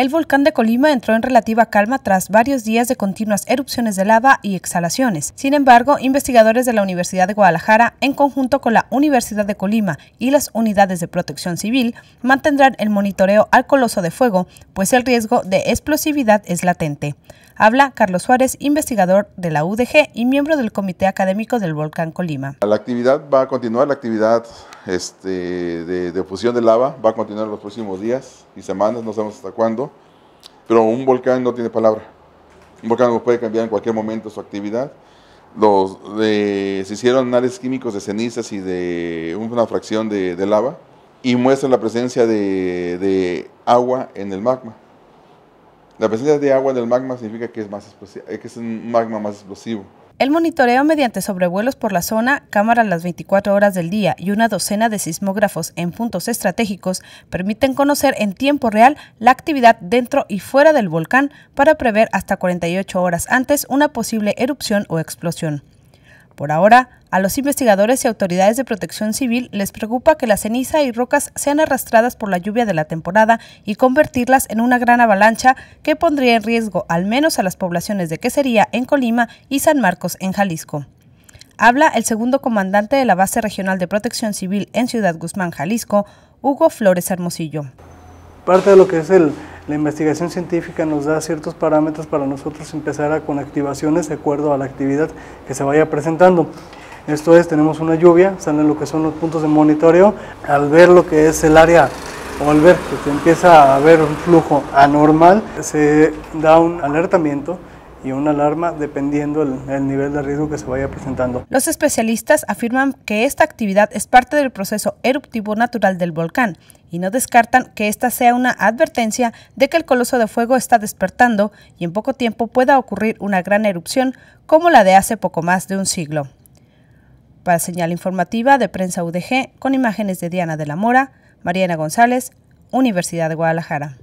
El volcán de Colima entró en relativa calma tras varios días de continuas erupciones de lava y exhalaciones. Sin embargo, investigadores de la Universidad de Guadalajara, en conjunto con la Universidad de Colima y las unidades de protección civil, mantendrán el monitoreo al coloso de fuego, pues el riesgo de explosividad es latente. Habla Carlos Suárez, investigador de la UDG y miembro del Comité Académico del Volcán Colima. La actividad va a continuar, la actividad este, de, fusión de lava va a continuar los próximos días y semanas, no sabemos hasta cuándo, pero un volcán no tiene palabra. Un volcán puede cambiar en cualquier momento su actividad. se hicieron análisis químicos de cenizas y de una fracción de, lava y muestran la presencia de agua en el magma. La presencia de agua en el magma significa que es, más eh, es un magma más explosivo. El monitoreo mediante sobrevuelos por la zona, cámaras las 24 horas del día y una docena de sismógrafos en puntos estratégicos permiten conocer en tiempo real la actividad dentro y fuera del volcán para prever hasta 48 horas antes una posible erupción o explosión. Por ahora, a los investigadores y autoridades de protección civil les preocupa que la ceniza y rocas sean arrastradas por la lluvia de la temporada y convertirlas en una gran avalancha que pondría en riesgo al menos a las poblaciones de Quesería en Colima y San Marcos en Jalisco. Habla el segundo comandante de la Base Regional de Protección Civil en Ciudad Guzmán, Jalisco, Hugo Flores Hermosillo. Parte de lo que es el, la investigación científica nos da ciertos parámetros para nosotros empezar con activaciones de acuerdo a la actividad que se vaya presentando. Esto es, tenemos una lluvia, salen lo que son los puntos de monitoreo, al ver lo que es el área o al ver que se empieza a haber un flujo anormal, se da un alertamiento y una alarma dependiendo del nivel de riesgo que se vaya presentando. Los especialistas afirman que esta actividad es parte del proceso eruptivo natural del volcán y no descartan que esta sea una advertencia de que el coloso de fuego está despertando y en poco tiempo pueda ocurrir una gran erupción como la de hace poco más de un siglo. Para señal informativa de prensa UDG, con imágenes de Diana de la Mora, Mariana González, Universidad de Guadalajara.